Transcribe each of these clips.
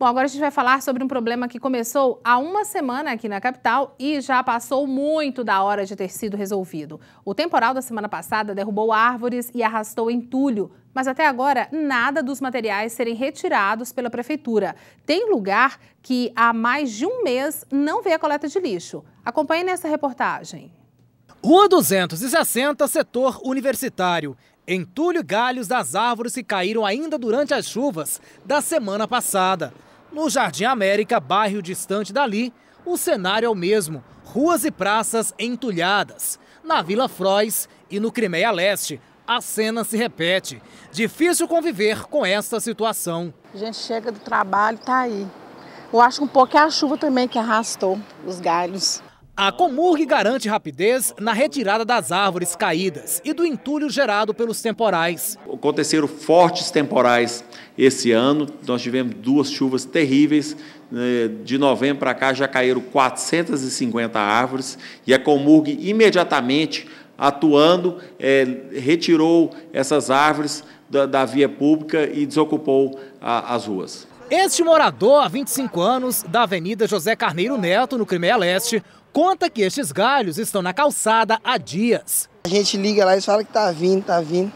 Bom, agora a gente vai falar sobre um problema que começou há uma semana aqui na capital e já passou muito da hora de ter sido resolvido. O temporal da semana passada derrubou árvores e arrastou entulho, mas até agora nada dos materiais serem retirados pela prefeitura. Tem lugar que há mais de um mês não vê a coleta de lixo. Acompanhe nessa reportagem. Rua 260, setor universitário. Entulho e galhos das árvores que caíram ainda durante as chuvas da semana passada. No Jardim América, bairro distante dali, o cenário é o mesmo: ruas e praças entulhadas. Na Vila Frois e no Crimeia Leste, a cena se repete. Difícil conviver com esta situação. A gente chega do trabalho, e está aí. Eu acho um pouco que é a chuva também que arrastou os galhos. A Comurg garante rapidez na retirada das árvores caídas e do entulho gerado pelos temporais. Aconteceram fortes temporais esse ano, nós tivemos duas chuvas terríveis. Né? De novembro para cá já caíram 450 árvores e a Comurg imediatamente atuando, é, retirou essas árvores da, da, via pública e desocupou a, as ruas. Este morador, há 25 anos, da Avenida José Carneiro Neto, no Crimeia Leste, conta que estes galhos estão na calçada há dias. A gente liga lá e fala que tá vindo, tá vindo.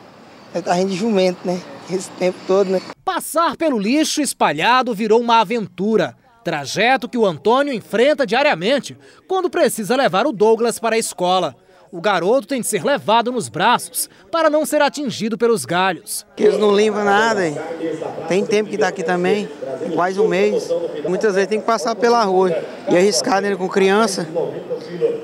Tá rindo de jumento, né? Esse tempo todo, né? Passar pelo lixo espalhado virou uma aventura. Trajeto que o Antônio enfrenta diariamente quando precisa levar o Douglas para a escola o garoto tem de ser levado nos braços para não ser atingido pelos galhos. Eles não limpam nada, hein? tem tempo que está aqui também, quase um mês. Muitas vezes tem que passar pela rua e arriscar nele com criança,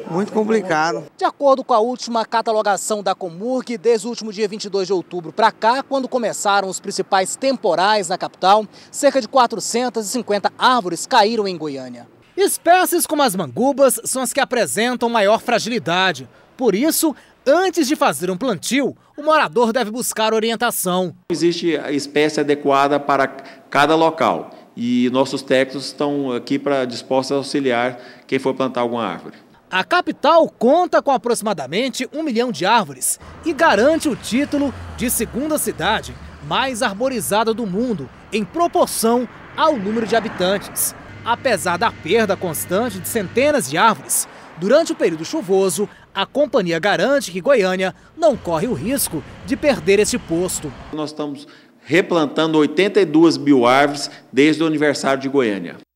muito complicado. De acordo com a última catalogação da Comurg, desde o último dia 22 de outubro para cá, quando começaram os principais temporais na capital, cerca de 450 árvores caíram em Goiânia. Espécies como as mangubas são as que apresentam maior fragilidade. Por isso, antes de fazer um plantio, o morador deve buscar orientação. Existe a espécie adequada para cada local e nossos técnicos estão aqui para dispostos a auxiliar quem for plantar alguma árvore. A capital conta com aproximadamente um milhão de árvores e garante o título de segunda cidade mais arborizada do mundo em proporção ao número de habitantes. Apesar da perda constante de centenas de árvores, durante o período chuvoso, a companhia garante que Goiânia não corre o risco de perder esse posto. Nós estamos replantando 82 mil árvores desde o aniversário de Goiânia.